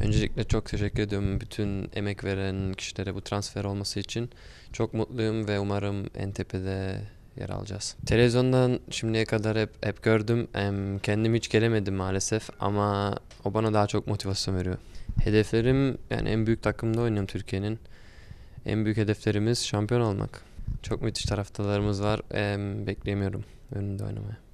Öncelikle çok teşekkür ediyorum bütün emek veren kişilere bu transfer olması için. Çok mutluyum ve umarım NTP'de yer alacağız. Televizyondan şimdiye kadar hep, hep gördüm. Kendim hiç gelemedim maalesef ama o bana daha çok motivasyon veriyor. Hedeflerim yani en büyük takımda oynuyorum Türkiye'nin. En büyük hedeflerimiz şampiyon olmak. Çok müthiş taraftarlarımız var. Bekleyemiyorum önünde oynamaya.